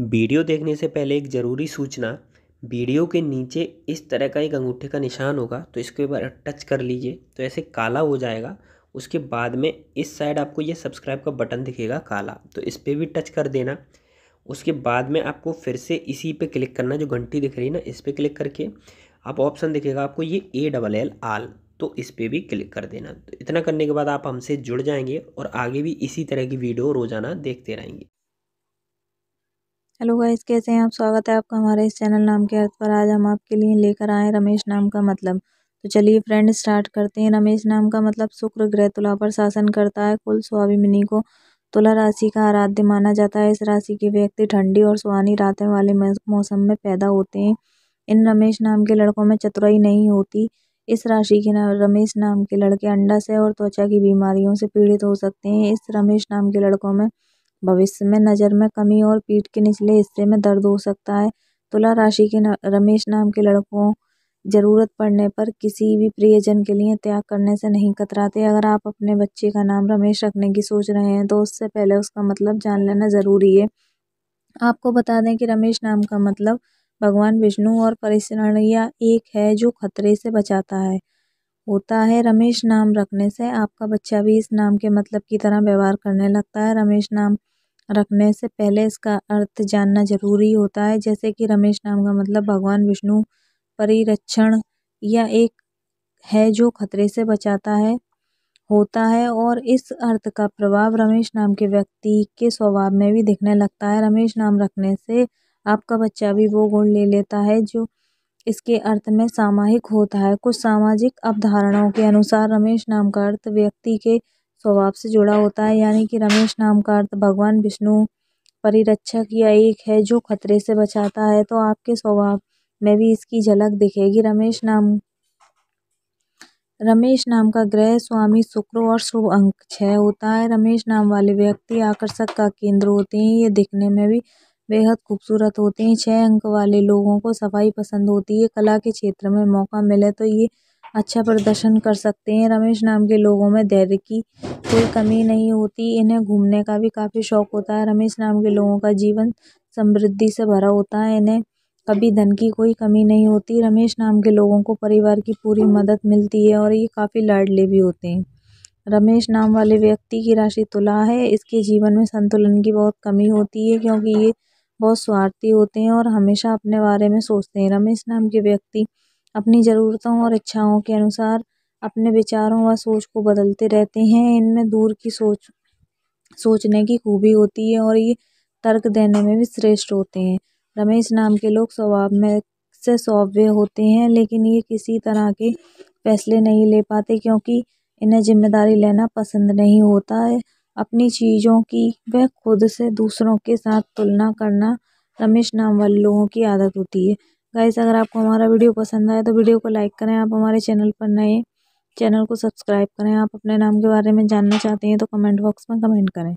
video देखने से पहले एक ज़रूरी सूचना वीडियो के नीचे इस तरह का एक अंगूठे का निशान होगा तो इसको एक बार टच कर लीजिए तो ऐसे काला हो जाएगा उसके बाद में इस साइड आपको ये सब्सक्राइब का बटन दिखेगा काला तो इस पर भी टच कर देना उसके बाद में आपको फिर से इसी पे क्लिक करना जो घंटी दिख रही है ना इस पर क्लिक करके आप ऑप्शन दिखेगा आपको ये ए डबल एल आल तो इस पर भी क्लिक कर देना तो इतना करने के बाद आप हमसे जुड़ जाएंगे और आगे भी इसी तरह की वीडियो रोज़ाना देखते रहेंगे हेलो गाइस कैसे हैं आप स्वागत है आपका हमारे इस चैनल नाम के अर्थ पर आज हम आपके लिए लेकर आए रमेश नाम का मतलब तो चलिए फ्रेंड स्टार्ट करते हैं रमेश नाम का मतलब शुक्र ग्रह तुला पर शासन करता है कुल स्वाभिमिनी को तुला राशि का आराध्य माना जाता है इस राशि के व्यक्ति ठंडी और सुहानी रातें वाले मौसम में पैदा होते हैं इन रमेश नाम के लड़कों में चतुराई नहीं होती इस राशि के नाम रमेश नाम के लड़के अंडा से और त्वचा की बीमारियों से पीड़ित हो सकते हैं इस रमेश नाम के लड़कों में भविष्य में नजर में कमी और पीठ के निचले हिस्से में दर्द हो सकता है तुला राशि के न, रमेश नाम के लड़कों जरूरत पड़ने पर किसी भी प्रियजन के लिए त्याग करने से नहीं कतराते अगर आप अपने बच्चे का नाम रमेश रखने की सोच रहे हैं तो उससे पहले उसका मतलब जान लेना ज़रूरी है आपको बता दें कि रमेश नाम का मतलब भगवान विष्णु और या एक है जो खतरे से बचाता है होता है रमेश नाम रखने से आपका बच्चा भी इस नाम के मतलब की तरह व्यवहार करने लगता है रमेश नाम रखने से पहले इसका अर्थ जानना जरूरी होता है जैसे कि रमेश नाम का मतलब भगवान विष्णु परिरक्षण या एक है जो खतरे से बचाता है होता है और इस अर्थ का प्रभाव रमेश नाम के व्यक्ति के स्वभाव में भी दिखने लगता है रमेश नाम रखने से आपका बच्चा भी वो गुण ले लेता है जो इसके अर्थ में सामाहिक होता है कुछ सामाजिक अवधारणाओं के अनुसार रमेश नाम का अर्थ व्यक्ति के स्वभाव से जुड़ा होता है यानी कि रमेश नाम का अर्थ भगवान विष्णु परिरक्षक या एक है जो खतरे से बचाता है तो आपके स्वभाव में भी इसकी झलक दिखेगी रमेश नाम रमेश नाम का ग्रह स्वामी शुक्र और शुभ अंक छह होता है रमेश नाम वाले व्यक्ति आकर्षक का केंद्र होते हैं ये दिखने में भी बेहद खूबसूरत होते हैं छह अंक वाले लोगों को सफाई पसंद होती है कला के क्षेत्र में मौका मिले तो ये अच्छा प्रदर्शन कर सकते हैं रमेश नाम के लोगों में धैर्य की कोई कमी नहीं होती इन्हें घूमने का भी काफ़ी शौक होता है रमेश नाम के लोगों का जीवन समृद्धि से भरा होता है इन्हें कभी धन की कोई कमी नहीं होती रमेश नाम के लोगों को परिवार की पूरी मदद मिलती है और ये काफ़ी लाडले भी होते हैं रमेश नाम वाले व्यक्ति की राशि तुला है इसके जीवन में संतुलन की बहुत कमी होती है क्योंकि ये बहुत स्वार्थी होते हैं और हमेशा अपने बारे में सोचते हैं रमेश नाम के व्यक्ति अपनी ज़रूरतों और इच्छाओं के अनुसार अपने विचारों व सोच को बदलते रहते हैं इनमें दूर की सोच सोचने की खूबी होती है और ये तर्क देने में भी श्रेष्ठ होते हैं रमेश नाम के लोग स्वभाव में से सौम्य होते हैं लेकिन ये किसी तरह के फैसले नहीं ले पाते क्योंकि इन्हें जिम्मेदारी लेना पसंद नहीं होता है अपनी चीज़ों की वह खुद से दूसरों के साथ तुलना करना रमेश नाम वाले लोगों की आदत होती है गाइस अगर आपको हमारा वीडियो पसंद आए तो वीडियो को लाइक करें आप हमारे चैनल पर नए चैनल को सब्सक्राइब करें आप अपने नाम के बारे में जानना चाहते हैं तो कमेंट बॉक्स में कमेंट करें